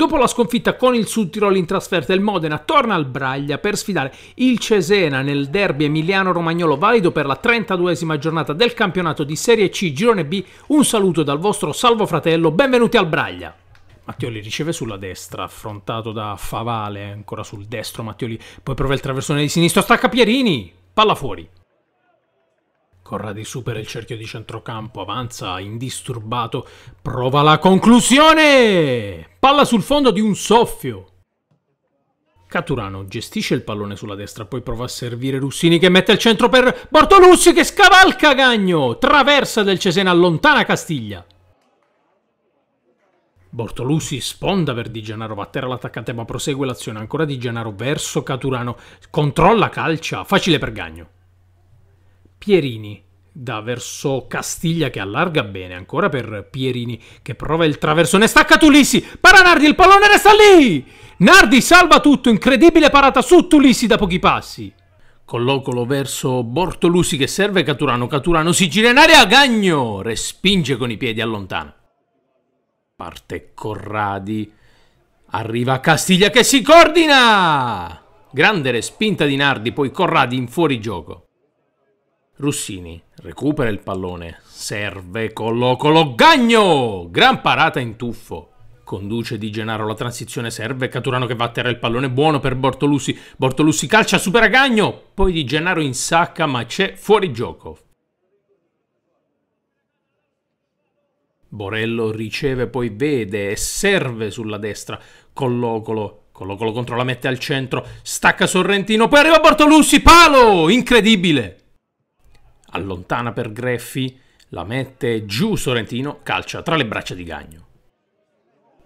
Dopo la sconfitta con il Sud Tirol in trasferta, il Modena torna al Braglia per sfidare il Cesena nel derby emiliano-romagnolo valido per la 32esima giornata del campionato di Serie C Girone B. Un saluto dal vostro salvo fratello, benvenuti al Braglia! Mattioli riceve sulla destra, affrontato da Favale, ancora sul destro Mattioli, poi prova il traversone di sinistro, stacca Pierini, palla fuori. Corradi supera il cerchio di centrocampo, avanza indisturbato, prova la conclusione! Palla sul fondo di un soffio. Caturano gestisce il pallone sulla destra, poi prova a servire Russini che mette il centro per Bortolussi che scavalca Gagno! Traversa del Cesena, allontana Castiglia. Bortolussi sponda per Di Gennaro, va a terra l'attaccante ma prosegue l'azione ancora Di Gennaro verso Caturano, controlla calcia, facile per Gagno. Pierini da verso Castiglia che allarga bene ancora per Pierini che prova il traversone stacca Tulissi para Nardi il pallone resta lì Nardi salva tutto incredibile parata su Tulissi da pochi passi collocolo verso Bortolusi che serve Caturano Caturano si gira in aria Gagno respinge con i piedi allontana parte Corradi arriva Castiglia che si coordina grande respinta di Nardi poi Corradi in fuorigioco Russini recupera il pallone, serve, collocolo, Gagno! Gran parata in tuffo. Conduce Di Gennaro la transizione, serve Caturano che va a terra il pallone, buono per Bortolussi. Bortolussi calcia, supera Gagno. Poi Di Gennaro insacca, ma c'è fuori gioco. Borello riceve, poi vede e serve sulla destra. Collocolo, collocolo contro la mette al centro, stacca Sorrentino, poi arriva Bortolussi, palo! Incredibile! allontana per Greffi, la mette giù Sorrentino, calcia tra le braccia di Gagno.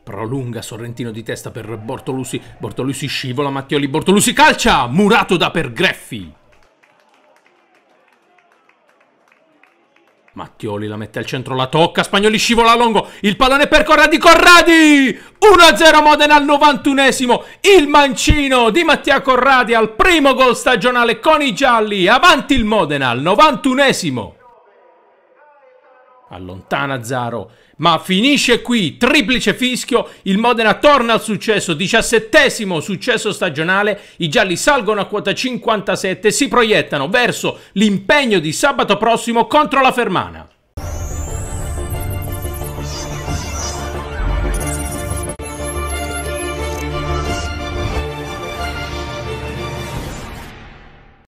Prolunga Sorrentino di testa per Bortolussi, Bortolussi scivola Mattioli, Bortolussi calcia, murato da per Greffi. Mattioli la mette al centro, la tocca, Spagnoli scivola a lungo, il pallone per Corradi, Corradi! 1-0 Modena al 91esimo, il mancino di Mattia Corradi al primo gol stagionale con i gialli, avanti il Modena al 91esimo! Allontana Zaro, ma finisce qui, triplice fischio, il Modena torna al successo, diciassettesimo successo stagionale, i gialli salgono a quota 57 e si proiettano verso l'impegno di sabato prossimo contro la Fermana.